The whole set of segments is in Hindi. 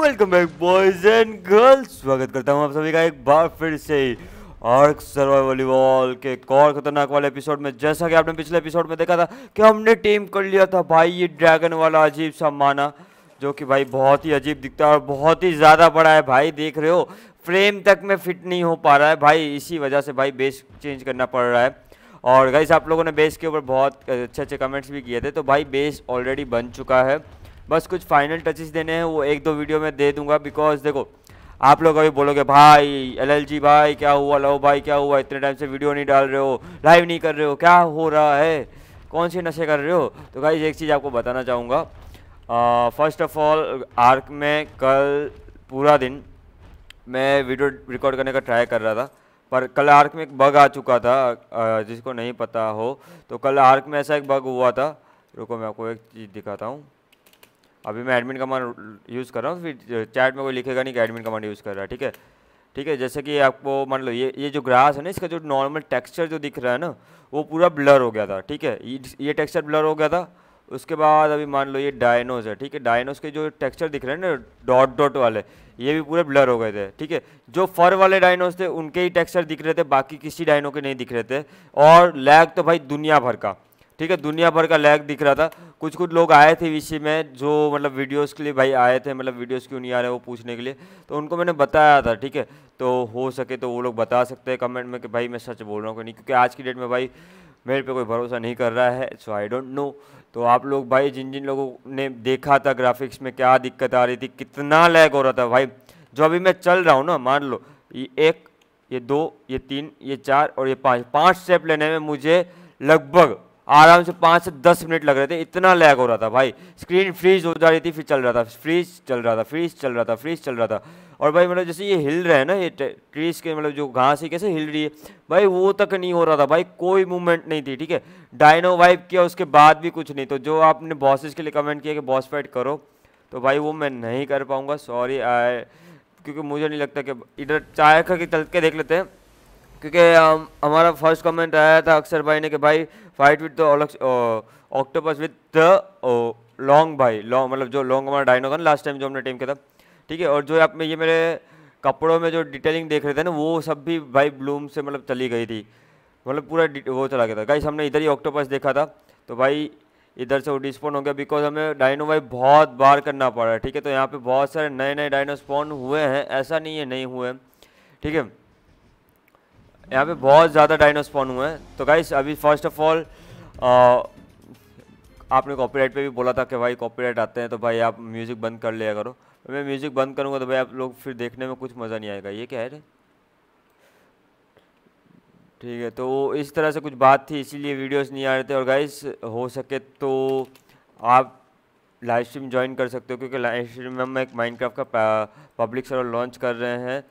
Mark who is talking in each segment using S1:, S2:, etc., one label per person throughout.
S1: Welcome back boys and girls स्वागत करता हूँ आप सभी का एक बार फिर से आर्क सर्वाइवल वॉल के एक और खतरनाक वाले एपिसोड में जैसा कि आपने पिछले एपिसोड में देखा था कि हमने टीम कर लिया था भाई ये ड्रैगन वाला अजीब सा माना जो कि भाई बहुत ही अजीब दिखता है और बहुत ही ज़्यादा बड़ा है भाई देख रहे हो फ्रेम तक में फिट नहीं हो पा रहा है भाई इसी वजह से भाई बेस चेंज करना पड़ रहा है और गाइस आप लोगों ने बेस के ऊपर बहुत अच्छे अच्छे कमेंट्स भी किए थे तो भाई बेस ऑलरेडी बन चुका है बस कुछ फाइनल टचेस देने हैं वो एक दो वीडियो में दे दूंगा बिकॉज देखो आप लोग अभी बोलोगे भाई एलएलजी भाई क्या हुआ लव भाई क्या हुआ इतने टाइम से वीडियो नहीं डाल रहे हो लाइव नहीं कर रहे हो क्या हो रहा है कौन से नशे कर रहे हो तो भाई एक चीज़ आपको बताना चाहूँगा फर्स्ट ऑफ ऑल आर्क में कल पूरा दिन मैं वीडियो रिकॉर्ड करने का ट्राई कर रहा था पर कल आर्क में एक बग आ चुका था जिसको नहीं पता हो तो कल आर्क में ऐसा एक बग हुआ था रुको मैं आपको एक चीज़ दिखाता हूँ अभी मैं एडमिन कमांड यूज़ कर रहा हूँ फिर चैट में कोई लिखेगा नहीं कि एडमिन कमांड यूज़ कर रहा है ठीक है ठीक है जैसे कि आपको मान लो ये ये जो ग्रास है ना इसका जो नॉर्मल टेक्सचर जो दिख रहा है ना वो पूरा ब्लर हो गया था ठीक है ये टेक्सचर ब्लर हो गया था उसके बाद अभी मान लो ये डायनोज है ठीक है डायनोज के जो टेक्सचर दिख रहे हैं ना डॉट डॉट वाले ये भी पूरे ब्लर हो गए थे ठीक है जो फर वाले डायनोज थे उनके ही टेक्सचर दिख रहे थे बाकी किसी डायनो के नहीं दिख रहे थे और लैग तो भाई दुनिया भर का ठीक है दुनिया भर का लैग दिख रहा था कुछ कुछ लोग आए थे विषय में जो मतलब वीडियोस के लिए भाई आए थे मतलब वीडियोस क्यों नहीं आ रहे वो पूछने के लिए तो उनको मैंने बताया था ठीक है तो हो सके तो वो लोग बता सकते हैं कमेंट में कि भाई मैं सच बोल रहा हूँ कि नहीं क्योंकि आज की डेट में भाई मेरे पे कोई भरोसा नहीं कर रहा है सो आई डोंट नो तो आप लोग भाई जिन जिन लोगों ने देखा था ग्राफिक्स में क्या दिक्कत आ रही थी कितना लैग हो रहा था भाई जो अभी मैं चल रहा हूँ ना मान लो ये एक ये दो ये तीन ये चार और ये पाँच पाँच स्टेप लेने में मुझे लगभग आराम से पाँच से दस मिनट लग रहे थे इतना लैग हो रहा था भाई स्क्रीन फ्रीज हो जा रही थी फिर चल रहा था फ्रीज चल रहा था फ्रीज चल रहा था फ्रीज चल रहा था और भाई मतलब जैसे ये हिल रहे हैं ना ये ट्रीज के मतलब जो घास है कैसे हिल रही है भाई वो तक नहीं हो रहा था भाई कोई मूवमेंट नहीं थी ठीक है डायनो वाइप किया उसके बाद भी कुछ नहीं तो जो आपने बॉसेस के लिए कमेंट किया कि बॉस फाइट करो तो भाई वो मैं नहीं कर पाऊँगा सॉरी आए क्योंकि मुझे नहीं लगता कि इधर चाय खा के चल के देख लेते हैं क्योंकि हमारा फर्स्ट कमेंट आया था अक्सर भाई ने कि भाई fight with the octopus with the long भाई लॉन्ग मतलब जो लॉन्ग हमारा डायनो ना लास्ट टाइम जो हमने टीम किया था ठीक है और जो आप में ये मेरे कपड़ों में जो डिटेलिंग देख रहे थे ना वो सब भी भाई ब्लूम से मतलब चली गई थी मतलब पूरा वो चला गया था गाइस हमने इधर ही ऑक्टोपस देखा था तो भाई इधर से वो डिस्पोन हो गया बिकॉज हमें डायनो भाई बहुत बार करना पड़ रहा है ठीक है तो यहाँ पर बहुत सारे नए नए डायनो स्पॉन हुए हैं ऐसा नहीं है नहीं हुए ठीक है यहाँ पे बहुत ज़्यादा डायनोस्पॉन हुए हैं तो गाइस अभी फर्स्ट ऑफ ऑल आपने कॉपीराइट पे भी बोला था कि भाई कॉपीराइट आते हैं तो भाई आप म्यूज़िक बंद कर लिया करो तो मैं म्यूज़िक बंद करूँगा तो भाई आप लोग फिर देखने में कुछ मज़ा नहीं आएगा ये क्या है रे ठीक है तो इस तरह से कुछ बात थी इसीलिए वीडियोस नहीं आ रहे थे और गाइस हो सके तो आप लाइव स्ट्रीम ज्वाइन कर सकते हो क्योंकि लाइव स्ट्रीम में हम एक माइंड का पब्लिक सर्वर लॉन्च कर रहे हैं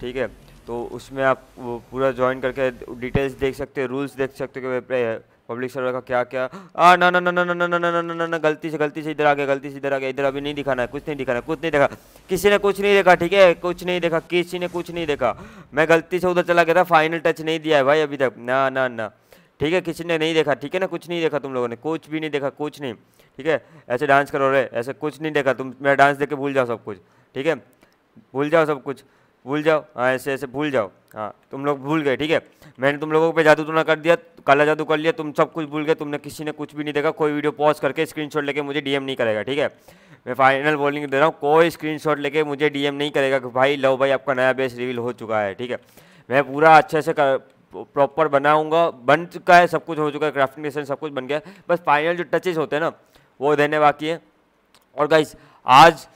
S1: ठीक है तो उसमें आप वो पूरा ज्वाइन करके डिटेल्स देख सकते हैं रूल्स देख सकते हैं कि पब्लिक सर्वर का क्या क्या आ ना ना ना ना ना ना ना ना ना ना ना गलती से गलती से इधर आ गया गलती से इधर आ गया इधर अभी नहीं दिखाना है कुछ नहीं दिखाना कुछ नहीं देखा किसी ने कुछ नहीं देखा ठीक है कुछ नहीं देखा किसी ने कुछ नहीं देखा मैं गलती से उधर चला गया था फाइनल टच नहीं दिया है भाई अभी तक ना ना ना ठीक है किसी ने नहीं देखा ठीक है ना कुछ नहीं देखा तुम लोगों ने कुछ भी नहीं देखा कुछ नहीं ठीक है ऐसे डांस करो रे ऐसे कुछ नहीं देखा तुम मेरा डांस देख के भूल जाओ सब कुछ ठीक है भूल जाओ सब कुछ भूल जाओ हाँ ऐसे ऐसे भूल जाओ हाँ तुम लोग भूल गए ठीक है मैंने तुम लोगों पे जादू तुना तो कर दिया काला जादू कर लिया तुम सब कुछ भूल गए तुमने किसी ने कुछ भी नहीं देखा कोई वीडियो पॉज करके स्क्रीनशॉट लेके मुझे डीएम नहीं करेगा ठीक है मैं फाइनल बोलिंग दे रहा हूँ कोई स्क्रीनशॉट लेके मुझे डीएम नहीं करेगा कि भाई लव भाई आपका नया बेस रिवील हो चुका है ठीक है मैं पूरा अच्छे से कर प्रॉपर बनाऊंगा बन चुका है सब कुछ हो चुका है क्राफ्टिंग डिजाइन सब कुछ बन गया है बस फाइनल जो टचेस होते हैं ना वो देने बाकी है और गाइज आज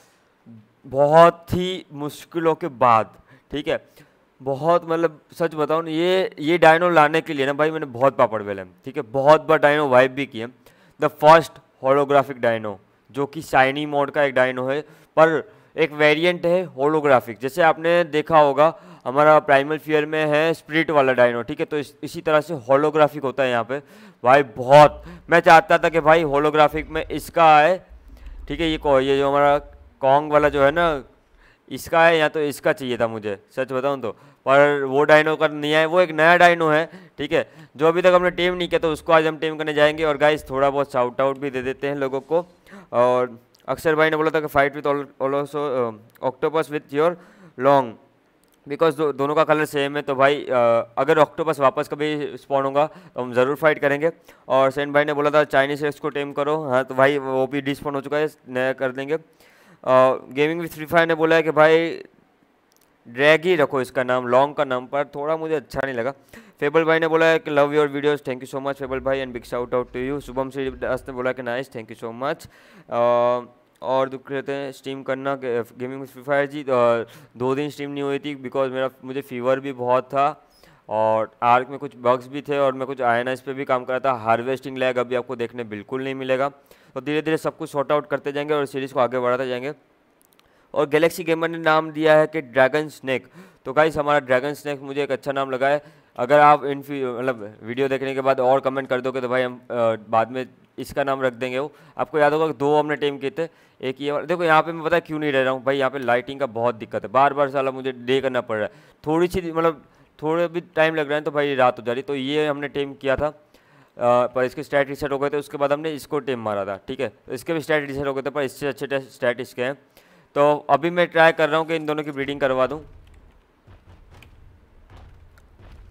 S1: बहुत ही मुश्किलों के बाद ठीक है बहुत मतलब सच बताऊँ ये ये डायनो लाने के लिए ना भाई मैंने बहुत पापड़ बेले ठीक है बहुत बार डायनो वाइप भी किए द फर्स्ट होलोग्राफिक डायनो जो कि शाइनी मोड का एक डायनो है पर एक वेरिएंट है होलोग्राफिक जैसे आपने देखा होगा हमारा प्राइमल फियर में है स्प्रिट वाला डायनो ठीक है तो इस, इसी तरह से होलोग्राफिक होता है यहाँ पे भाई बहुत मैं चाहता था कि भाई होलोग्राफिक में इसका आए ठीक है ये ये जो हमारा कॉन्ग वाला जो है ना इसका है या तो इसका चाहिए था मुझे सच बताऊँ तो पर वो डाइनो का नहीं आए वो एक नया डाइनो है ठीक है जो अभी तक हमने टीम नहीं किया तो उसको आज हम टीम करने जाएंगे और गाइस थोड़ा बहुत शाउट आउट भी दे देते हैं लोगों को और अक्षर भाई ने बोला था कि fight with also octopus with your long because दो, दोनों का कलर सेम है तो भाई आ, uh, अगर ऑक्टोपस वापस कभी स्पॉन होगा तो हम ज़रूर फाइट करेंगे और सेन भाई ने बोला था चाइनीज एक्स को टेम करो हाँ तो भाई वो भी डिस्पॉन हो चुका है नया कर देंगे गेमिंग विथ फ्री फायर ने बोला है कि भाई ड्रैग ही रखो इसका नाम लॉन्ग का नाम पर थोड़ा मुझे अच्छा नहीं लगा फेबल भाई ने बोला है कि love your videos thank you so much Fable भाई and big shout out to you Shubham Shree Das ने बोला कि nice thank you so much और दुख रहते हैं स्ट्रीम करना गेमिंग विथ फ्री फायर जी दो दिन स्ट्रीम नहीं हुई थी बिकॉज मेरा मुझे फीवर भी बहुत था और आर्क में कुछ बग्स भी थे और मैं कुछ आई पे भी काम कर रहा था हार्वेस्टिंग लैग अभी आपको देखने बिल्कुल नहीं मिलेगा और धीरे धीरे सब कुछ शॉर्ट आउट करते जाएंगे और सीरीज़ को आगे बढ़ाते जाएंगे और गैलेक्सी गेमर ने नाम दिया है कि ड्रैगन स्नैक तो गाइस हमारा ड्रैगन स्नैक मुझे एक अच्छा नाम लगा है अगर आप इन मतलब वीडियो देखने के बाद और कमेंट कर दोगे तो भाई हम बाद में इसका नाम रख देंगे वो आपको याद होगा दो हमने टीम किए थे एक ये देखो यहाँ पे मैं पता क्यों नहीं रह रहा हूँ भाई यहाँ पे लाइटिंग का बहुत दिक्कत है बार बार साला मुझे डे करना पड़ रहा है थोड़ी सी मतलब थोड़े भी टाइम लग रहा है तो भाई रात हो जा रही तो ये हमने टीम किया था पर इसके स्टैट रिसेट हो गए थे उसके बाद हमने इसको टीम मारा था ठीक है तो इसके भी स्टैट रिसेट हो गए थे पर इससे अच्छे स्टैट इसके हैं तो अभी मैं ट्राई कर रहा हूँ कि इन दोनों की ब्रीडिंग करवा दूँ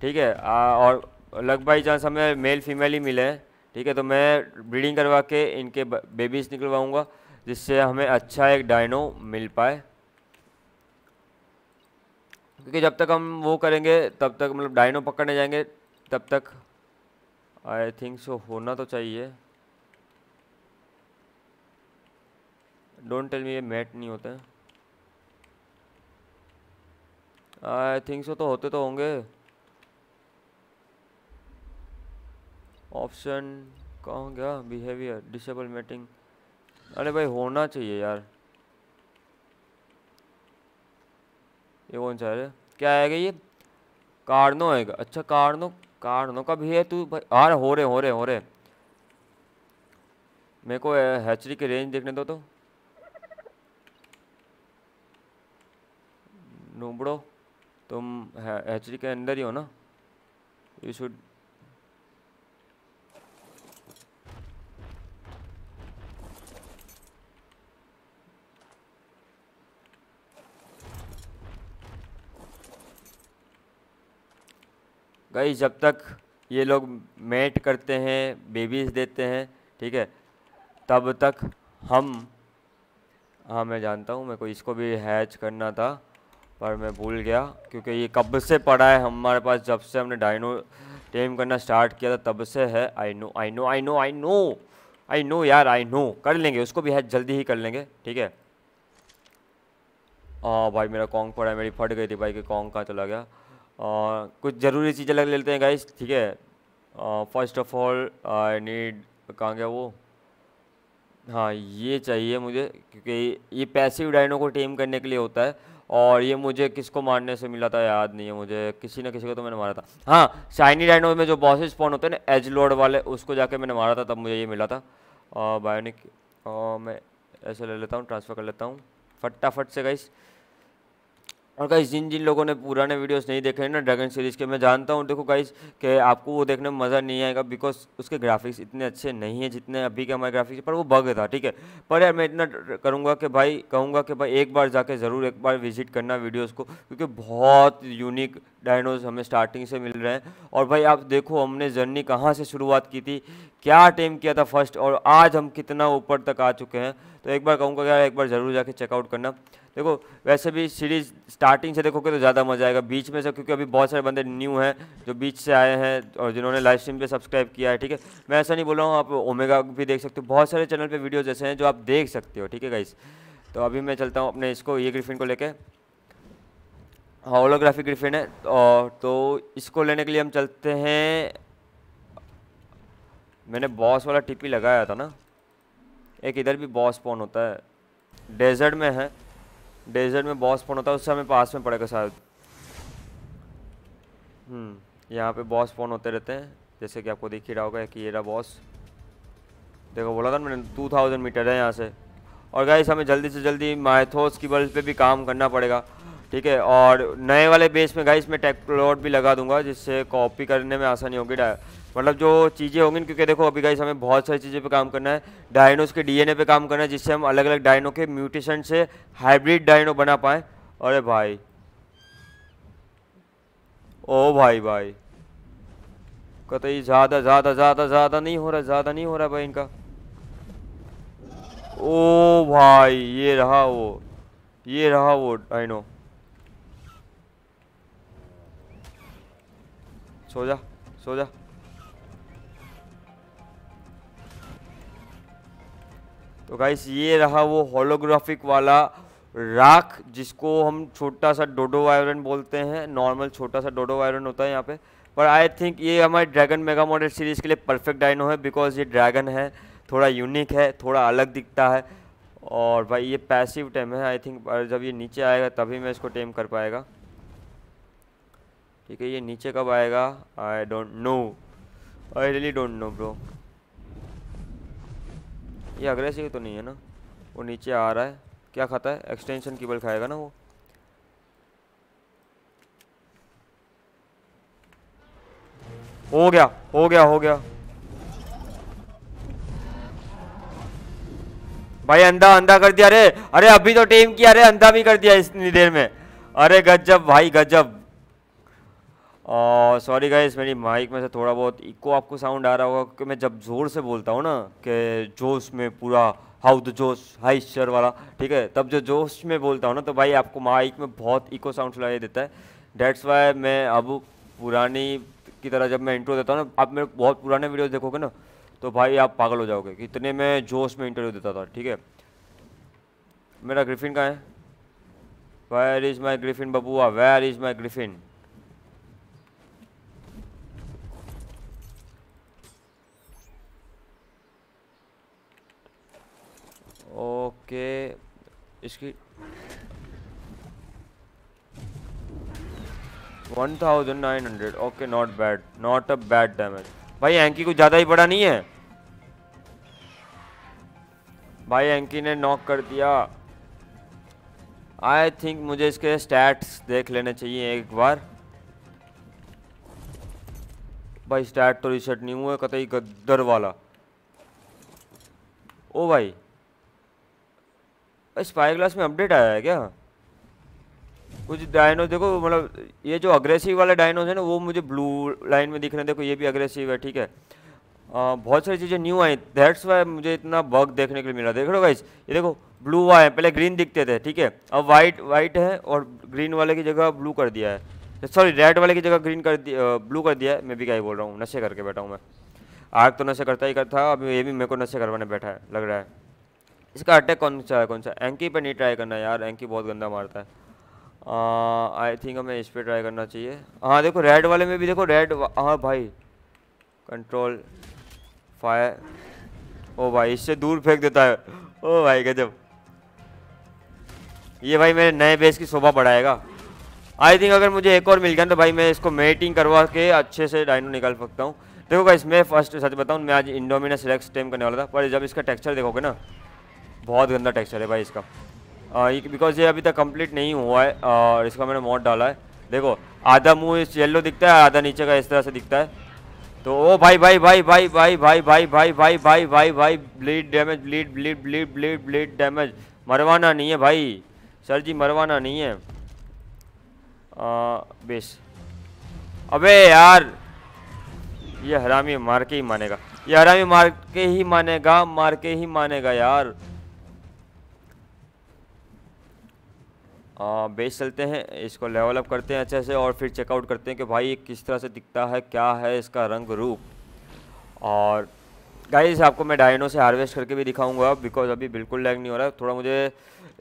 S1: ठीक है और लग बाई चांस हमें मेल फीमेल ही मिले हैं ठीक है तो मैं ब्रीडिंग करवा के इनके बेबीज निकलवाऊँगा जिससे हमें अच्छा एक डायनो मिल पाए क्योंकि जब तक हम वो करेंगे तब तक मतलब डायनो पकड़ने जाएंगे तब तक आई थिंक सो होना तो चाहिए डोंट टेल मी ये मैट नहीं होते आई थिंक सो तो होते तो होंगे ऑप्शन कहाँ गया बिहेवियर डिसेबल मैटिंग अरे भाई होना चाहिए यार ये कौन सा है क्या आएगा ये कार्नो आएगा अच्छा कार्नो कारणों का भी है तू भाई हो रहे हो रहे हो रहे मेरे को हैचरी की रेंज देखने दो तो नूबड़ो तुम हैचरी के अंदर ही हो ना यू शुड गई जब तक ये लोग मेट करते हैं बेबीज़ देते हैं ठीक है तब तक हम हाँ मैं जानता हूँ मेरे को इसको भी हैच करना था पर मैं भूल गया क्योंकि ये कब से पड़ा है हमारे पास जब से हमने डाइनो टेम करना स्टार्ट किया था तब से है I know I know I know I know I know यार आई नो कर लेंगे उसको भी हैच जल्दी ही कर लेंगे ठीक है हाँ भाई मेरा कॉन्ग पड़ा है मेरी फट गई थी भाई कि कॉन्ग कहाँ चला गया Uh, कुछ ज़रूरी चीज़ें लग लेते हैं गाइस ठीक है first of all I need कहाँ गया वो हाँ ये चाहिए मुझे क्योंकि ये पैसिव डाइनो को टेम करने के लिए होता है और ये मुझे किसको मारने से मिला था याद नहीं है मुझे किसी ना किसी को तो मैंने मारा था हाँ शाइनी डाइनो में जो बॉसेज स्पॉन होते हैं ना एज लोड वाले उसको जाके मैंने मारा था तब मुझे ये मिला था बायोनिक मैं ऐसे ले लेता हूँ ट्रांसफ़र कर लेता हूँ फटाफट से गाइस और गाइज जिन जिन लोगों ने पुराने वीडियोस नहीं देखे हैं ना ड्रैगन सीरीज़ के मैं जानता हूँ देखो गाइज कि आपको वो देखने में मज़ा नहीं आएगा बिकॉज उसके ग्राफिक्स इतने अच्छे नहीं है जितने अभी के हमारे ग्राफिक्स पर वो बग था ठीक है पर यार मैं इतना करूँगा कि भाई कहूँगा कि भाई एक बार जाके ज़रूर एक बार विजिट करना वीडियोज़ को क्योंकि बहुत यूनिक डायनोज हमें स्टार्टिंग से मिल रहे हैं और भाई आप देखो हमने जर्नी कहाँ से शुरुआत की थी क्या टेम किया था फर्स्ट और आज हम कितना ऊपर तक आ चुके हैं तो एक बार कहूँगा यार एक बार ज़रूर जाके चेकआउट करना देखो वैसे भी सीरीज स्टार्टिंग से देखोगे तो ज़्यादा मज़ा आएगा बीच में से क्योंकि अभी बहुत सारे बंदे न्यू हैं जो बीच से आए हैं और जिन्होंने लाइव स्ट्रीम पे सब्सक्राइब किया है ठीक है मैं ऐसा नहीं बोल रहा हूँ आप ओमेगा भी देख सकते हो बहुत सारे चैनल पर वीडियोज़ ऐसे हैं जो आप देख सकते हो ठीक है गाइस तो अभी मैं चलता हूँ अपने इसको ये ग्रिफिन को लेकर होलोग्राफिक ग्रिफिन है और तो, तो इसको लेने के लिए हम चलते हैं मैंने बॉस वाला टिपी लगाया था ना एक इधर भी बॉस पॉन होता है डेजर्ट में है डेजर्ट में बॉस फोन होता है उससे हमें पास में पड़ेगा शायद हम्म, यहाँ पे बॉस फोन होते रहते हैं जैसे कि आपको देख ही रहा होगा कि ये रहा बॉस देखो बोला था मैंने टू थाउजेंड मीटर है यहाँ से और गाइस हमें जल्दी से जल्दी माइथोस की बल्ब पे भी काम करना पड़ेगा ठीक है और नए वाले बेस में गाइस मैं टेक्लोड भी लगा दूंगा जिससे कॉपी करने में आसानी होगी मतलब जो चीज़ें होंगी क्योंकि देखो अभी गाइस हमें बहुत सारी चीजें पे काम करना है डायनोस के डीएनए पे काम करना है जिससे हम अलग अलग डायनो के म्यूटेशन से हाइब्रिड डायनो बना पाए अरे भाई ओ भाई भाई कतई ज़्यादा ज़्यादा ज़्यादा ज़्यादा नहीं हो रहा ज़्यादा नहीं हो रहा भाई इनका ओ भाई ये रहा वो ये रहा वो डायनो सो जा सो जा तो गाइस ये रहा वो होलोग्राफिक वाला राख जिसको हम छोटा सा डोडो वायरन बोलते हैं नॉर्मल छोटा सा डोडो वायरन होता है यहाँ पे पर आई थिंक ये हमारे ड्रैगन मेगा मॉडल सीरीज़ के लिए परफेक्ट डाइनो है बिकॉज ये ड्रैगन है थोड़ा यूनिक है थोड़ा अलग दिखता है और भाई ये पैसिव टेम है आई थिंक जब ये नीचे आएगा तभी मैं इसको टेम कर पाएगा ठीक है ये नीचे कब आएगा I don't know I really don't know bro ये अग्रेसिव तो नहीं है ना वो नीचे आ रहा है क्या खाता है एक्सटेंशन केबल खाएगा ना वो हो गया हो गया हो गया भाई अंधा अंधा कर दिया अरे अरे अभी तो टीम किया अरे अंधा भी कर दिया इतनी देर में अरे गजब भाई गजब और सॉरी गाइस मेरी माइक में से थोड़ा बहुत इको आपको साउंड आ रहा होगा क्योंकि मैं जब ज़ोर से बोलता हूँ ना कि जोश में पूरा हाउ द जोश हाई शर वाला ठीक है तब जो जोश में बोलता हूँ ना तो भाई आपको माइक में बहुत इको साउंड सुनाई देता है डेट्स वाई मैं अब पुरानी की तरह जब मैं इंटरव्यू देता हूँ ना आप मेरे बहुत पुराने वीडियो देखोगे ना तो भाई आप पागल हो जाओगे कितने इतने में जोश में इंटरव्यू देता था ठीक है मेरा ग्रिफिन कहाँ है वेयर इज़ माई ग्रिफिन बबुआ where is my griffin okay इसकी one thousand nine hundred okay not bad not a bad damage भाई एंकी कुछ ज़्यादा ही बड़ा नहीं है भाई एंकी ने नॉक कर दिया आई थिंक मुझे इसके स्टैट्स देख लेने चाहिए एक बार भाई स्टैट तो रिसेट नहीं हुआ कतई गद्दर वाला ओ भाई स्पाई ग्लास में अपडेट आया है क्या कुछ डायनोज देखो मतलब ये जो अग्रेसिव वाले डायनोज है ना वो मुझे ब्लू लाइन में दिख रहे हैं देखो ये भी अग्रेसिव है ठीक है आ, बहुत सारी चीज़ें न्यू आई दैट्स वाई मुझे इतना बग देखने के लिए मिला देख रहे हो गाइस ये देखो ब्लू आए पहले ग्रीन दिखते थे ठीक है अब वाइट वाइट है और ग्रीन वाले की जगह ब्लू कर दिया है सॉरी रेड वाले की जगह ग्रीन कर दिया ब्लू कर दिया है मैं भी क्या ही बोल रहा हूँ नशे करके बैठा हूँ मैं आग तो नशे करता ही करता अभी ये भी मेरे को नशे करवाने बैठा है लग रहा है इसका अटैक कौन सा है कौन सा एंकी पे नहीं ट्राई करना यार एंकी बहुत गंदा मारता है आई थिंक हमें इस पर ट्राई करना चाहिए हाँ देखो रेड वाले में भी देखो रेड हाँ भाई कंट्रोल फायर ओ भाई इससे दूर फेंक देता है ओ भाई गजब ये भाई मेरे नए बेस की शोभा बढ़ाएगा आई थिंक अगर मुझे एक और मिल गया तो भाई मैं इसको मेटिंग करवा के अच्छे से डाइनो निकाल सकता हूँ देखो भाई इसमें फर्स्ट सच बताऊँ मैं आज इंडोमिनस रेक्स टेम करने वाला था पर जब इसका टेक्सचर देखोगे ना बहुत गंदा टेक्सचर है भाई इसका बिकॉज ये अभी तक कंप्लीट नहीं हुआ है और इसका मैंने मोड डाला है देखो आधा मुंह इस येलो दिखता है आधा नीचे का इस तरह से दिखता है तो ओ भाई भाई भाई भाई भाई भाई भाई भाई भाई भाई भाई भाई bleed damage bleed bleed bleed bleed bleed damage मरवाना नहीं है भाई सर जी मरवाना नहीं है बेस अबे यार ये हरामी मार के ही मानेगा ये हरामी मार के ही मानेगा मार के ही मानेगा यार बेच चलते हैं इसको लेवल अप करते हैं अच्छे से और फिर चेकआउट करते हैं कि भाई ये किस तरह से दिखता है क्या है इसका रंग रूप और गाइस आपको मैं डायनो से हार्वेस्ट करके भी दिखाऊंगा बिकॉज अभी बिल्कुल लैग नहीं हो रहा थोड़ा मुझे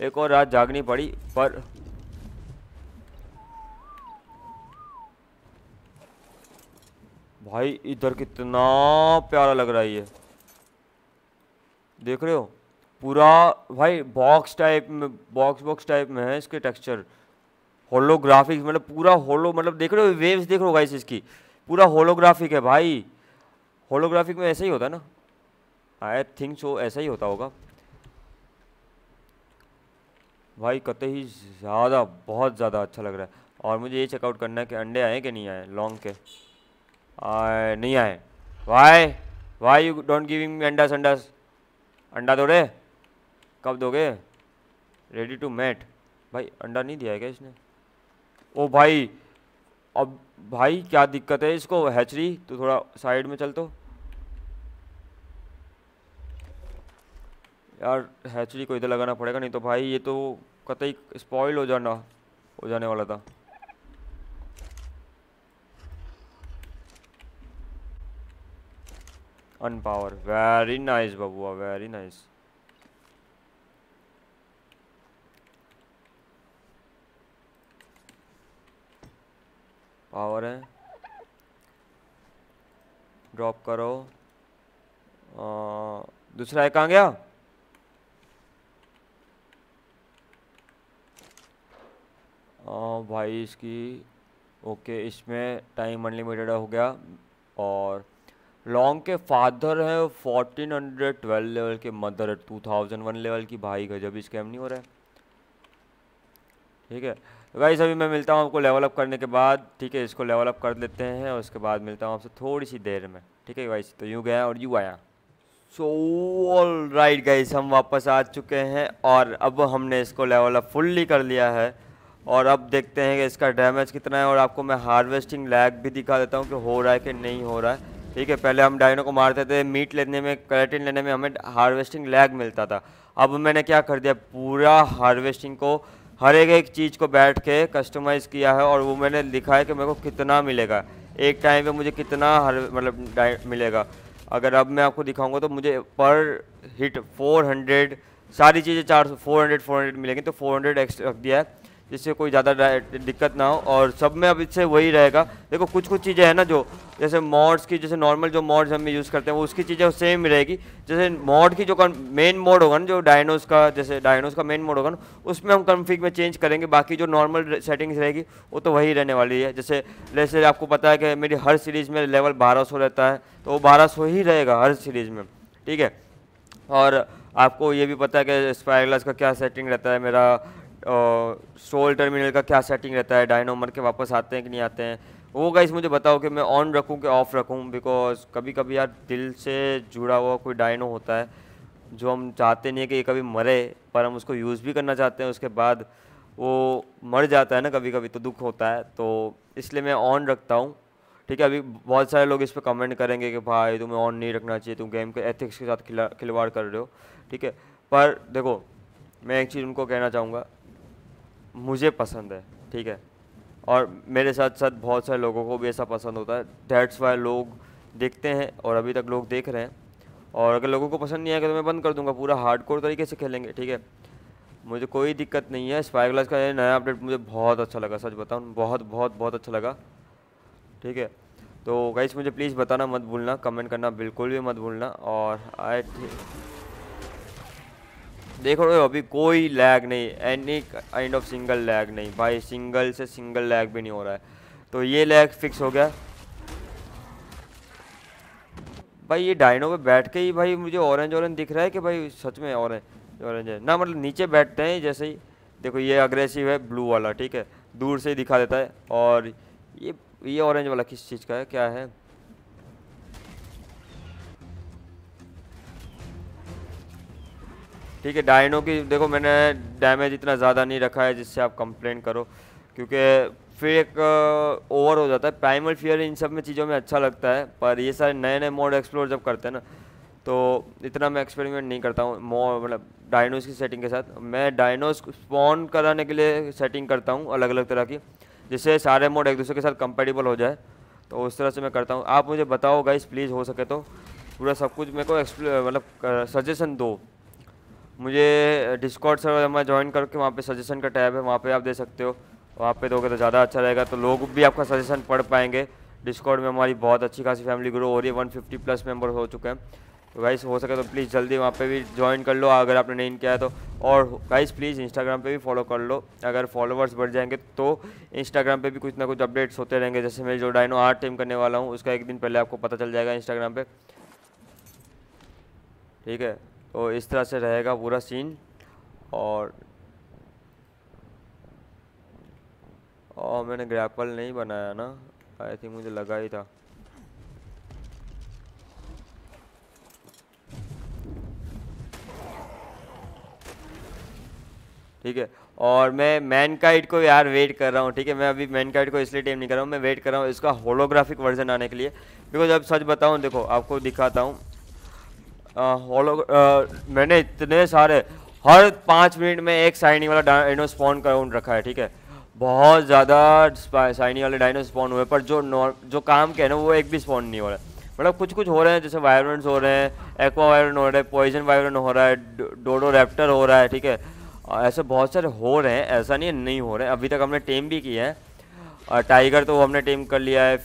S1: एक और रात जागनी पड़ी पर भाई इधर कितना प्यारा लग रहा है ये देख रहे हो पूरा भाई बॉक्स टाइप में बॉक्स बॉक्स टाइप में है इसके टेक्सचर होलोग्राफिक मतलब पूरा होलो मतलब देख रहे हो वेव्स देख रहे हो गाइस इसकी पूरा होलोग्राफिक है भाई होलोग्राफिक में ऐसा ही होता है ना आई थिंक सो ऐसा ही होता होगा भाई कत ही ज़्यादा बहुत ज़्यादा अच्छा लग रहा है और मुझे ये चेकआउट करना है कि अंडे आए कि नहीं आए लॉन्ग के आए नहीं आए why why you don't giving me अंडास अंडास अंडा दो कब दोगे रेडी टू मैट भाई अंडा नहीं दिया है क्या इसने ओ भाई अब भाई क्या दिक्कत है इसको हैचरी तो थोड़ा साइड में चल तो यार हैचरी को इधर लगाना पड़ेगा नहीं तो भाई ये तो कतई स्पॉइल हो जाना हो जाने वाला था अनपावर वेरी नाइस बबुआ वेरी नाइस करो दूसरा है कहाँ गया आ, भाई इसकी ओके इसमें टाइम अनलिमिटेड हो गया और लॉन्ग के फादर हैं फोर्टीन हंड्रेड ट्वेल्व लेवल के मदर है टू थाउजेंड वन लेवल की भाई गजब इसके स्कैम नहीं हो रहा है ठीक है भाई अभी मैं मिलता हूँ आपको लेवल अप करने के बाद ठीक है इसको लेवल अप कर लेते हैं और उसके बाद मिलता हूँ आपसे थोड़ी सी देर में ठीक है गाइस तो यूँ गया और यूँ आया सो ऑल राइट गाइस हम वापस आ चुके हैं और अब हमने इसको लेवल अप फुल्ली कर लिया है और अब देखते हैं कि इसका डैमेज कितना है और आपको मैं हार्वेस्टिंग लैग भी दिखा देता हूँ कि हो रहा है कि नहीं हो रहा है ठीक है पहले हम डायनो को मारते थे मीट लेने में करेटिन लेने में हमें हार्वेस्टिंग लैग मिलता था अब मैंने क्या कर दिया पूरा हार्वेस्टिंग को हर एक एक चीज़ को बैठ के कस्टमाइज़ किया है और वो मैंने लिखा है कि मेरे को कितना मिलेगा एक टाइम पे मुझे कितना हर मतलब मिलेगा अगर अब मैं आपको दिखाऊंगा तो मुझे पर हिट 400 सारी चीज़ें चार सौ फोर हंड्रेड मिलेंगी तो 400 हंड्रेड रख दिया है जिससे कोई ज़्यादा दिक्कत ना हो और सब में अब इससे वही रहेगा देखो कुछ कुछ चीज़ें हैं ना जो जैसे मॉड्स की जैसे नॉर्मल जो मॉड्स हम यूज़ करते हैं वो उसकी चीज़ें सेम ही रहेगी जैसे मॉड की जो मेन मोड होगा ना जो डायनोस का जैसे डायनोस का मेन मोड होगा ना उसमें हम कन्फिग में चेंज करेंगे बाकी जो नॉर्मल सेटिंग्स रहेगी वो तो वही रहने वाली है जैसे जैसे आपको पता है कि मेरी हर सीरीज़ में लेवल बारह रहता है तो वो बारह ही रहेगा हर सीरीज़ में ठीक है और आपको ये भी पता है कि स्पायर ग्लास का क्या सेटिंग रहता है मेरा सोल टर्मिनल का क्या सेटिंग रहता है डायनोमर के वापस आते हैं कि नहीं आते हैं वो गाइस मुझे बताओ कि मैं ऑन रखूँ कि ऑफ़ रखूँ बिकॉज कभी कभी यार दिल से जुड़ा हुआ कोई डायनो होता है जो हम चाहते नहीं है कि ये कभी मरे पर हम उसको यूज़ भी करना चाहते हैं उसके बाद वो मर जाता है ना कभी कभी तो दुख होता है तो इसलिए मैं ऑन रखता हूँ ठीक है अभी बहुत सारे लोग इस पर कमेंट करेंगे कि भाई तुम्हें ऑन नहीं रखना चाहिए तुम गेम के एथिक्स के साथ खिलवाड़ कर रहे हो ठीक है पर देखो मैं एक चीज़ उनको कहना चाहूँगा मुझे पसंद है ठीक है और मेरे साथ साथ बहुत सारे लोगों को भी ऐसा पसंद होता है डेट्स वाई लोग देखते हैं और अभी तक लोग देख रहे हैं और अगर लोगों को पसंद नहीं आएगा तो मैं बंद कर दूंगा पूरा हार्ड कोर तरीके से खेलेंगे ठीक है मुझे कोई दिक्कत नहीं है स्पाई ग्लास का नया अपडेट मुझे बहुत अच्छा लगा सच बताऊँ बहुत बहुत बहुत अच्छा लगा ठीक है तो गाइस मुझे प्लीज़ बताना मत भूलना कमेंट करना बिल्कुल भी मत भूलना और आई देखो अभी कोई लैग नहीं any kind of single lag नहीं भाई सिंगल से सिंगल लैग भी नहीं हो रहा है तो ये लैग फिक्स हो गया भाई ये डायनो पे बैठ के ही भाई मुझे ऑरेंज ऑरेंज दिख रहा है कि भाई सच में ऑरेंज ऑरेंज है ना मतलब नीचे बैठते हैं जैसे ही देखो ये अग्रेसिव है ब्लू वाला ठीक है दूर से ही दिखा देता है और ये ये ऑरेंज वाला किस चीज़ का है क्या है ठीक है डायनो की देखो मैंने डैमेज इतना ज़्यादा नहीं रखा है जिससे आप कंप्लेन करो क्योंकि फिर एक ओवर हो जाता है प्राइमल फियर इन सब में चीज़ों में अच्छा लगता है पर ये सारे नए नए मोड एक्सप्लोर जब करते हैं ना तो इतना मैं एक्सपेरिमेंट नहीं करता हूँ मतलब डायनोज की सेटिंग के साथ मैं डायनोज स्पॉन कराने के लिए सेटिंग करता हूँ अलग अलग तरह की जिससे सारे मोड एक दूसरे के साथ कंपेटेबल हो जाए तो उस तरह से मैं करता हूँ आप मुझे बताओ गाइस प्लीज़ हो सके तो पूरा सब कुछ मेरे को मतलब सजेशन दो मुझे डिस्कॉर्ड सर्वर मैं ज्वाइन करके वहाँ पे सजेशन का टैब है वहाँ पे आप दे सकते हो वहाँ पे दोगे तो ज़्यादा अच्छा रहेगा तो लोग भी आपका सजेशन पढ़ पाएंगे डिस्कॉर्ड में हमारी बहुत अच्छी खासी फैमिली ग्रो हो रही है 150 प्लस मेंबर हो चुके हैं तो गाइस हो सके तो प्लीज़ जल्दी वहाँ पे भी ज्वाइन कर लो अगर आपने नहीं किया है तो और गाइस प्लीज़ इंस्टाग्राम पे भी फॉलो कर लो अगर फॉलोवर्स बढ़ जाएंगे तो इंस्टाग्राम पे भी कुछ ना कुछ अपडेट्स होते रहेंगे जैसे मैं जो डाइनो आर्ट टीम करने वाला हूँ उसका एक दिन पहले आपको पता चल जाएगा इंस्टाग्राम पर ठीक है तो इस तरह से रहेगा पूरा सीन और और मैंने ग्रैपल नहीं बनाया ना आई थिंक मुझे लगा ही था ठीक है और मैं मैनकाइड को यार वेट कर रहा हूँ ठीक है मैं अभी मैनकाइड को इसलिए टाइम नहीं कर रहा हूँ मैं वेट कर रहा हूँ इसका होलोग्राफिक वर्जन आने के लिए बिकॉज अब सच बताऊँ देखो आपको दिखाता हूँ हॉलो मैंने इतने सारे हर पाँच मिनट में एक साइनिंग वाला डाइनो स्पॉन काउंट रखा है ठीक है बहुत ज़्यादा साइनिंग वाले डाइनो स्पॉन हुए पर जो जो काम के ना वो एक भी स्पॉन नहीं हो रहा है मतलब कुछ कुछ हो रहे हैं जैसे वायरेंट्स हो रहे हैं एक्वा वायरन हो रहे हैं पॉइजन वायरन हो रहा है डोडो रैप्टर हो रहा है ठीक है ऐसे बहुत सारे हो रहे हैं ऐसा नहीं है नहीं हो रहे हैं अभी तक हमने टेम भी किया है टाइगर तो वो हमने टीम कर लिया है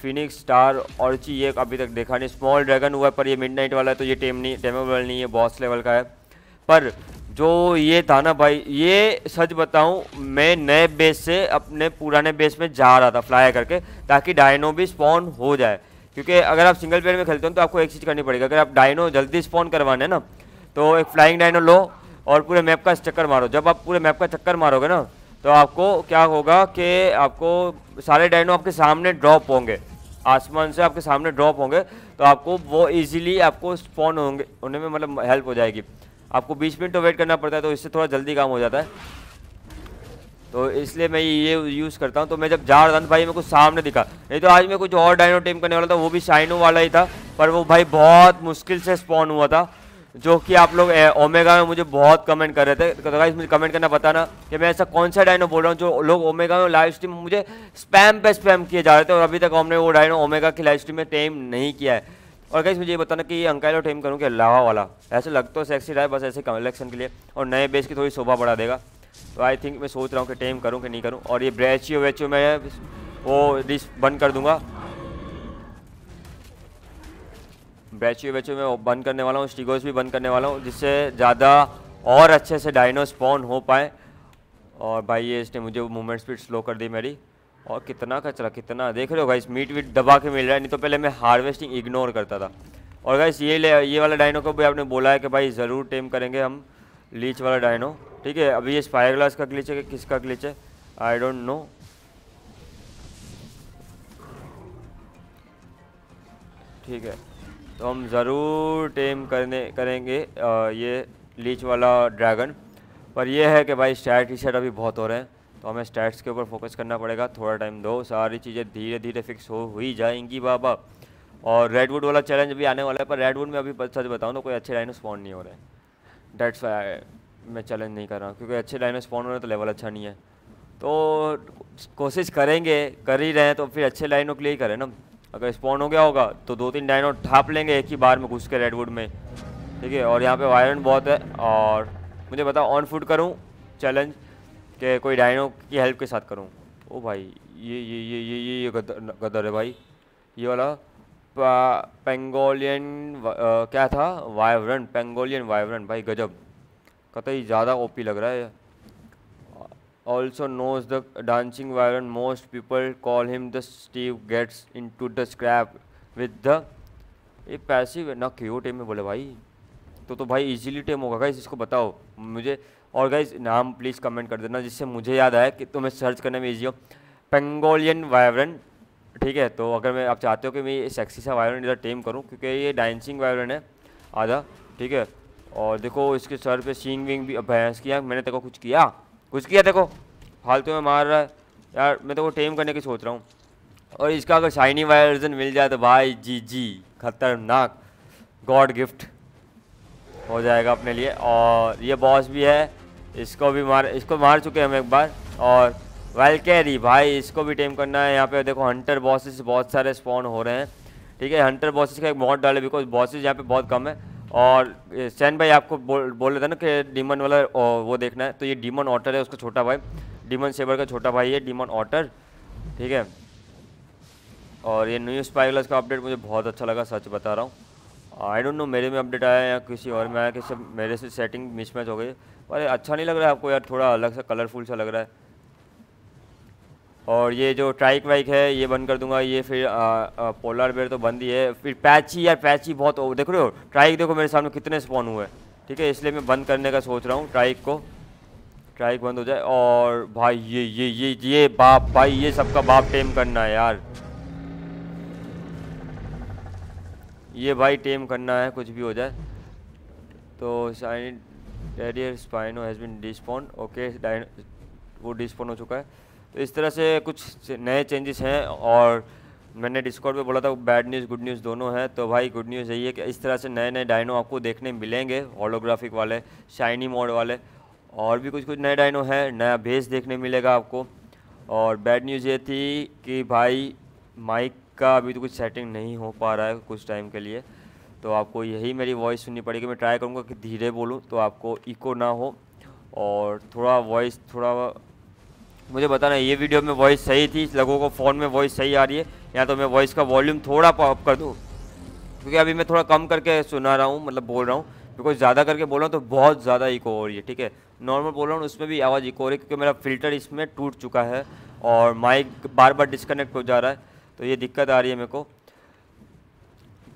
S1: फिनिक्स स्टार और ची ये अभी तक देखा नहीं स्मॉल ड्रैगन हुआ है पर ये मिडनाइट वाला है तो ये टीम नहीं टेमेबल नहीं है बॉस लेवल का है पर जो ये था ना भाई ये सच बताऊं मैं नए बेस से अपने पुराने बेस में जा रहा था फ्लाई करके ताकि डायनो भी स्पॉन हो जाए क्योंकि अगर आप सिंगल प्लेयर में खेलते हो तो आपको एक चीज़ करनी पड़ेगी अगर आप डायनो जल्दी स्पॉन करवाने ना तो एक फ्लाइंग डायनो लो और पूरे मैप का चक्कर मारो जब आप पूरे मैप का चक्कर मारोगे ना तो आपको क्या होगा कि आपको सारे डायनो आपके सामने ड्रॉप होंगे आसमान से आपके सामने ड्रॉप होंगे तो आपको वो इजीली आपको स्पॉन होंगे उन्हें में मतलब हेल्प हो जाएगी आपको बीस मिनट तो वेट करना पड़ता है तो इससे थोड़ा जल्दी काम हो जाता है तो इसलिए मैं ये यूज़ करता हूँ तो मैं जब जा रहा था भाई मेरे को सामने दिखा नहीं तो आज मैं कुछ और डायनो टीम करने वाला था वो भी शाइनो वाला ही था पर वो भाई बहुत मुश्किल से स्पॉन हुआ था जो कि आप लोग ओमेगा में मुझे बहुत कमेंट कर रहे थे तो गाइस मुझे कमेंट करना बताना कि मैं ऐसा कौन सा डायनो बोल रहा हूँ जो लोग ओमेगा में लाइव स्ट्रीम मुझे स्पैम पे स्पैम किए जा रहे थे और अभी तक हमने वो डायनो ओमेगा की लाइव स्ट्रीम में टेम नहीं किया है और गाइस मुझे ये बताना कि ये अंकाइलो टेम करूँ कि लावा वाला ऐसे लग तो सेक्सी रहा है बस ऐसे कलेक्शन के लिए और नए बेस की थोड़ी शोभा बढ़ा देगा तो आई थिंक मैं सोच रहा हूँ कि टेम करूँ कि नहीं करूँ और ये ब्रेचियो वेचियो मैं वो डिश बंद कर दूंगा बैचू बैचू में बंद करने वाला हूँ स्टिगोस भी बंद करने वाला हूँ जिससे ज़्यादा और अच्छे से डायनो स्पॉन हो पाए और भाई ये इसने मुझे मूवमेंट स्पीड स्लो कर दी मेरी और कितना कचरा कितना देख रहे हो गाइस मीट वीट दबा के मिल रहा है नहीं तो पहले मैं हार्वेस्टिंग इग्नोर करता था और गाइस ये ले ये वाला डायनो को भी आपने बोला है कि भाई ज़रूर टेम करेंगे हम लीच वाला डायनो ठीक है अभी ये स्पायर ग्लास का क्लिच है कि किसका क्लिच है आई डोंट नो ठीक है तो हम ज़रूर टेम करने करेंगे आ, ये लीच वाला ड्रैगन पर ये है कि भाई स्टैट ही अभी बहुत हो रहे हैं तो हमें स्टैट्स के ऊपर फोकस करना पड़ेगा थोड़ा टाइम दो सारी चीज़ें धीरे धीरे फिक्स हो ही जाएंगी बाबा और रेडवुड वाला चैलेंज भी आने वाला है पर रेडवुड में अभी सच बताऊँ तो कोई अच्छे लाइन स्पॉन्ड नहीं हो रहे हैं डेट्स मैं चैलेंज नहीं कर रहा हूँ क्योंकि अच्छे लाइन स्पॉन्ड हो रहे हैं तो लेवल अच्छा नहीं है तो कोशिश करेंगे कर ही रहे हैं तो फिर अच्छे लाइनों के लिए ही करें ना अगर स्पॉन हो गया होगा तो दो तीन डायनो ठाप लेंगे एक ही बार में घुस के रेडवुड में ठीक है और यहाँ पे वायरन बहुत है और मुझे बताओ ऑन फुट करूँ चैलेंज के कोई डायनो की हेल्प के साथ करूँ ओ भाई ये ये ये ये ये ये गदर, गदर है भाई ये वाला पेंगोलियन क्या था वाइवरन पेंगोलियन वाइवरन भाई गजब कतई ज़्यादा ओपी लग रहा है also knows the dancing violin. Most people call him the Steve gets into the scrap with the ये पैसिव ना क्यों टेम में बोले भाई तो तो भाई इजीली टेम होगा गाइज इसको बताओ मुझे और गाइज नाम प्लीज़ कमेंट कर देना जिससे मुझे याद आया कि तुम्हें सर्च करने में ईजी हो पेंगोलियन वायरन ठीक है तो अगर मैं आप चाहते हो कि मैं ये सेक्सी सा वायरन इधर टेम करूँ क्योंकि ये डांसिंग वायरन है आधा ठीक है और देखो इसके सर पे सिंग विंग भी भैंस किया मैंने तक कुछ किया कुछ किया देखो फालतू में मार रहा है यार मैं तो वो टेम करने की सोच रहा हूँ और इसका अगर शाइनी वर्जन मिल जाए तो भाई जी जी खतरनाक गॉड गिफ्ट हो जाएगा अपने लिए और ये बॉस भी है इसको भी मार इसको मार चुके हैं हम एक बार और वेल कैरी भाई इसको भी टेम करना है यहाँ पे देखो हंटर बॉसेस बहुत सारे स्पॉन हो रहे हैं ठीक है हंटर बॉसेस का एक मॉड डाले बिकॉज बॉसेस यहाँ पे बहुत कम है और सैन भाई आपको बोल बोल रहे थे ना कि डीमन वाला वो देखना है तो ये डीमन ऑटर है उसका छोटा भाई डीमन सेवर का छोटा भाई है डीमन ऑटर ठीक है और ये न्यू स्पाइगलस का अपडेट मुझे बहुत अच्छा लगा सच बता रहा हूँ आई डोंट नो मेरे में अपडेट आया या किसी और में आया किसी मेरे से सेटिंग मिसमैच हो गई पर अच्छा नहीं लग रहा है आपको यार थोड़ा अलग सा कलरफुल सा लग रहा है और ये जो ट्राइक वाइक है ये बंद कर दूंगा ये फिर आ, आ, पोलर बेर तो बंद ही है फिर पैची यार पैची बहुत देख रहे हो ट्राइक देखो मेरे सामने कितने स्पॉन हुए ठीक है इसलिए मैं बंद करने का सोच रहा हूँ ट्राइक को ट्राइक बंद हो जाए और भाई ये ये ये ये बाप भाई ये सबका बाप टेम करना है यार ये भाई टेम करना है कुछ भी हो जाए तो साइन डेरियर Spino has been despawn okay वो डिस्पॉन हो चुका है तो इस तरह से कुछ नए चेंजेस हैं और मैंने डिस्कॉर्ड पे बोला था बैड न्यूज़ गुड न्यूज़ दोनों हैं तो भाई गुड न्यूज़ यही है कि इस तरह से नए नए डायनो आपको देखने मिलेंगे होलोग्राफिक वाले शाइनी मोड वाले और भी कुछ कुछ नए डायनो है नया बेस देखने मिलेगा आपको और बैड न्यूज़ ये थी कि भाई माइक का अभी तो कुछ सेटिंग नहीं हो पा रहा है कुछ टाइम के लिए तो आपको यही मेरी वॉइस सुननी पड़ेगी मैं ट्राई करूँगा कि धीरे बोलूँ तो आपको इको ना हो और थोड़ा वॉइस थोड़ा मुझे बताना ये वीडियो में वॉइस सही थी लोगों को फ़ोन में वॉइस सही आ रही है या तो मैं वॉइस का वॉल्यूम थोड़ा अप कर दूँ क्योंकि अभी मैं थोड़ा कम करके सुना रहा हूँ मतलब बोल रहा हूँ बिकॉज ज़्यादा करके बोल रहा हूँ तो बहुत ज़्यादा इको हो रही है ठीक है नॉर्मल बोल रहा हूँ उसमें भी आवाज़ इको हो रही है क्योंकि मेरा फिल्टर इसमें टूट चुका है और माइक बार बार डिस्कनेक्ट हो जा रहा है तो ये दिक्कत आ रही है मेरे को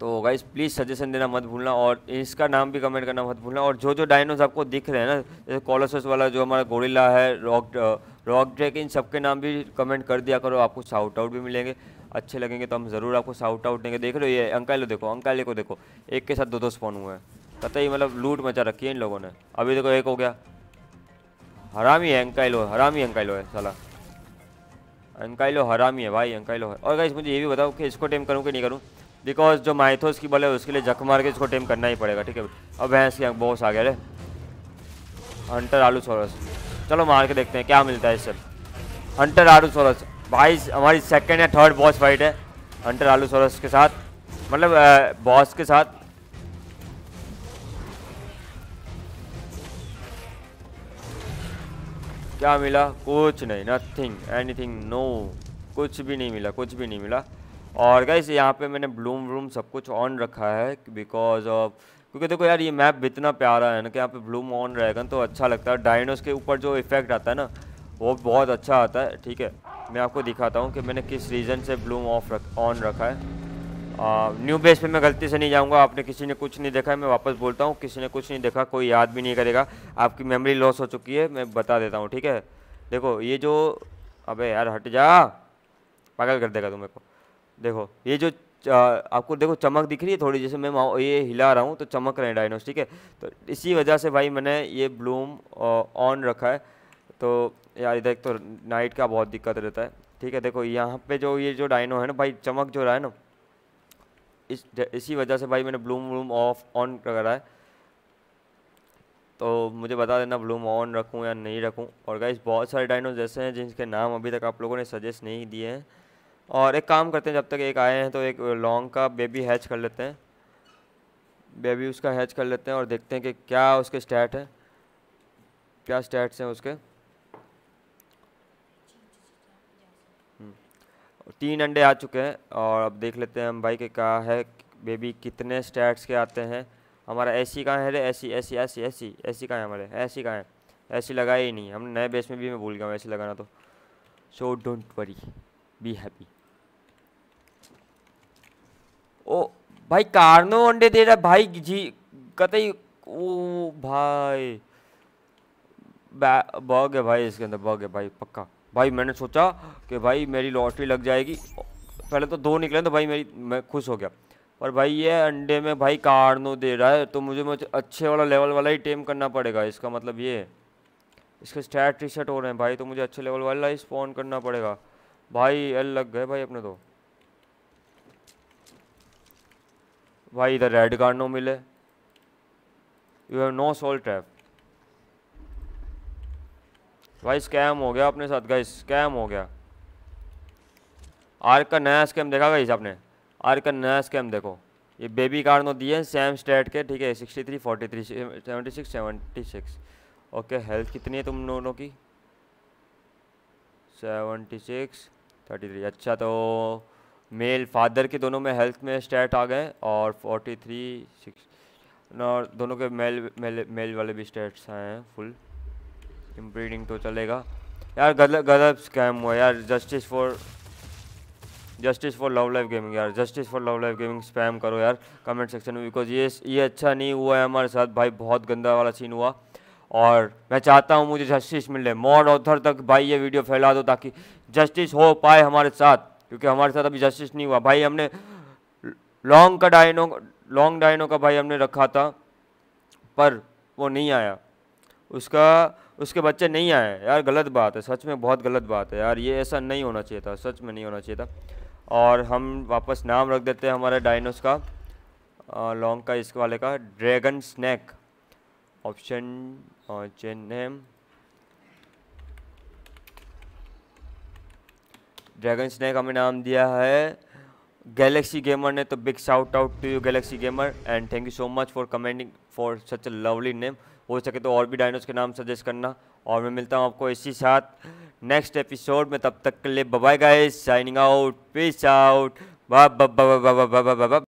S1: तो गाइज प्लीज़ सजेशन देना मत भूलना और इसका नाम भी कमेंट करना मत भूलना और जो जो डायनोज आपको दिख रहे हैं ना जैसे कॉलोसस वाला जो हमारा गोरिल्ला है रॉक रॉक जैक इन सबके नाम भी कमेंट कर दिया करो आपको साउट आउट भी मिलेंगे अच्छे लगेंगे तो हम ज़रूर आपको साउट आउट देंगे देख लो ये अंकल देखो अंकाले को देखो एक के साथ दो दो स्पॉन हुए हैं पता ही मतलब लूट मचा रखी है इन लोगों ने अभी देखो एक हो गया हरामी है अंकाइलो हरामी अंकाइलो है साला अंकाइलो हरामी है भाई अंकाइलो है और गाइस मुझे ये भी बताओ कि इसको टेम करूँ कि नहीं करूँ बिकॉज जो माइथोस की बल है उसके लिए जख मार के इसको टेम करना ही पड़ेगा ठीक है अब भैंस की बॉस आ गया रे हंटर आलू सोरस चलो मार के देखते हैं क्या मिलता है इससे हंटर आलू सोरस भाई हमारी सेकेंड या थर्ड बॉस फाइट है हंटर आलू सोरस के साथ मतलब बॉस के साथ क्या मिला कुछ नहीं नथिंग एनीथिंग नो कुछ भी नहीं मिला कुछ भी नहीं मिला और गई यहाँ पे मैंने ब्लूम व्लूम सब कुछ ऑन रखा है बिकॉज ऑफ क्योंकि देखो यार ये मैप इतना प्यारा है ना कि यहाँ पे ब्लूम ऑन रहेगा तो अच्छा लगता है डायनोस के ऊपर जो इफेक्ट आता है ना वो बहुत अच्छा आता है ठीक है मैं आपको दिखाता हूँ कि मैंने किस रीज़न से ब्लूम ऑफ रख ऑन रखा है न्यू बेस पे मैं गलती से नहीं जाऊँगा आपने किसी ने कुछ नहीं देखा है मैं वापस बोलता हूँ किसी ने कुछ नहीं देखा कोई याद भी नहीं करेगा आपकी मेमोरी लॉस हो चुकी है मैं बता देता हूँ ठीक है देखो ये जो अबे यार हट जा पागल कर देगा तुम मेरे को देखो ये जो आपको देखो चमक दिख रही है थोड़ी जैसे मैं ये हिला रहा हूँ तो चमक रहे हैं डायनोस ठीक है तो इसी वजह से भाई मैंने ये ब्लूम ऑन रखा है तो यार इधर तो नाइट का बहुत दिक्कत रहता है ठीक है देखो यहाँ पे जो ये जो डायनो है ना भाई चमक जो रहा है ना इस इसी वजह से भाई मैंने ब्लूम व्लूम ऑफ ऑन करा है तो मुझे बता देना ब्लूम ऑन रखूँ या नहीं रखूँ और गाइस बहुत सारे डायनोज ऐसे हैं जिनके नाम अभी तक आप लोगों ने सजेस्ट नहीं दिए हैं और एक काम करते हैं जब तक एक आए हैं तो एक लॉन्ग का बेबी हैच कर लेते हैं बेबी उसका हैच कर लेते हैं और देखते हैं कि क्या उसके स्टैट है क्या स्टैट्स हैं उसके हम्म। तीन अंडे आ चुके हैं और अब देख लेते हैं हम भाई के क्या है बेबी कितने स्टैट्स के आते हैं हमारा ऐसी कहाँ है रे ऐसी ऐसी ऐसी ऐसी ऐसी कहाँ है हमारे ऐसी कहाँ है ऐसी लगाया ही नहीं हम नए बेस में भी मैं भूल गया हूँ ऐसी लगाना तो so don't worry be happy ओ भाई कारनो अंडे दे रहा भाई जी कतई ओ भाई बग है भाई इसके अंदर बग है भाई पक्का भाई मैंने सोचा कि भाई मेरी लॉटरी लग जाएगी पहले तो दो निकले तो भाई मेरी मैं खुश हो गया पर भाई ये अंडे में भाई कारनो दे रहा है तो मुझे मुझे अच्छे वाला लेवल वाला ही टेम करना पड़ेगा इसका मतलब ये है इसके स्टैट रिसेट हो रहे हैं भाई तो मुझे अच्छे लेवल वाला ही स्पॉन करना पड़ेगा भाई एल लग गए भाई अपने तो भाई इधर रेड कार्ड नो मिले you have no soul trap भाई स्कैम हो गया अपने साथ गाइस स्कैम हो गया आर का नया स्कैम देखा गाइस आपने आर का नया स्कैम देखो ये बेबी कार्ड नो दिए सैम स्टेट के ठीक है sixty three forty three seventy six seventy six okay health कितनी है तुम दोनों की सेवेंटी सिक्स थर्टी थ्री अच्छा तो मेल फादर के दोनों में हेल्थ में स्टेट आ गए और फोर्टी थ्री सिक्स और दोनों के मेल मेल मेल वाले भी स्टेट्स आए हैं फुल इम्प्रीडिंग तो चलेगा यार गलत गलत स्कैम हुआ यार justice for justice for love life gaming यार justice for love life gaming spam करो यार कमेंट सेक्शन में बिकॉज ये ये अच्छा नहीं हुआ है हमारे साथ भाई बहुत गंदा वाला सीन हुआ और मैं चाहता हूँ मुझे जस्टिस मिले मॉड ऑथर तक भाई ये वीडियो फैला दो ताकि जस्टिस हो पाए हमारे साथ क्योंकि हमारे साथ अभी जस्टिस नहीं हुआ भाई हमने लॉन्ग का डायनो लॉन्ग डायनो का भाई हमने रखा था पर वो नहीं आया उसका उसके बच्चे नहीं आए यार गलत बात है सच में बहुत गलत बात है यार ये ऐसा नहीं होना चाहिए था सच में नहीं होना चाहिए था और हम वापस नाम रख देते हैं हमारे डायनोस का लॉन्ग का इस वाले का dragon snake option change name dragon snake हमें नाम दिया है गैलेक्सी गेमर ने तो big shout out to you galaxy gamer and thank you so much for commending for such a lovely name हो सके तो और भी डायनोस के नाम सजेस्ट करना और मैं मिलता हूँ आपको इसी साथ नेक्स्ट एपिसोड में तब तक के लिए bye guys signing out peace out बा